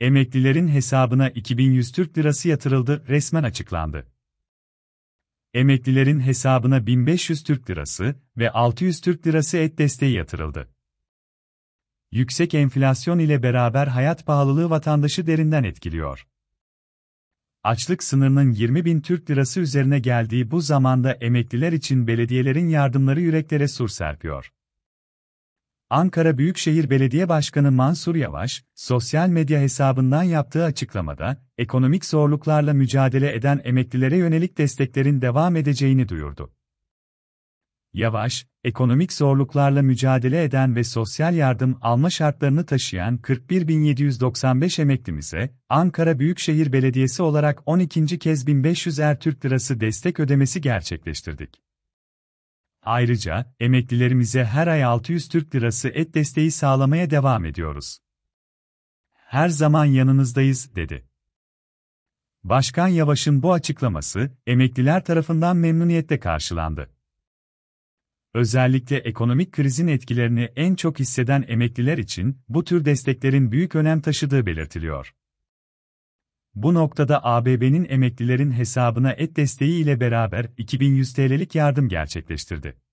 Emeklilerin hesabına 2100 Türk Lirası yatırıldı, resmen açıklandı. Emeklilerin hesabına 1500 Türk Lirası ve 600 Türk Lirası et desteği yatırıldı. Yüksek enflasyon ile beraber hayat pahalılığı vatandaşı derinden etkiliyor. Açlık sınırının 20 bin Türk Lirası üzerine geldiği bu zamanda emekliler için belediyelerin yardımları yüreklere sur serpiyor. Ankara Büyükşehir Belediye Başkanı Mansur Yavaş, sosyal medya hesabından yaptığı açıklamada, ekonomik zorluklarla mücadele eden emeklilere yönelik desteklerin devam edeceğini duyurdu. Yavaş, ekonomik zorluklarla mücadele eden ve sosyal yardım alma şartlarını taşıyan 41.795 emeklimize, Ankara Büyükşehir Belediyesi olarak 12. kez 1500 er Türk lirası destek ödemesi gerçekleştirdik. Ayrıca, emeklilerimize her ay 600 Türk Lirası et desteği sağlamaya devam ediyoruz. Her zaman yanınızdayız, dedi. Başkan Yavaş'ın bu açıklaması, emekliler tarafından memnuniyetle karşılandı. Özellikle ekonomik krizin etkilerini en çok hisseden emekliler için bu tür desteklerin büyük önem taşıdığı belirtiliyor. Bu noktada ABB'nin emeklilerin hesabına et desteği ile beraber 2100 TL'lik yardım gerçekleştirdi.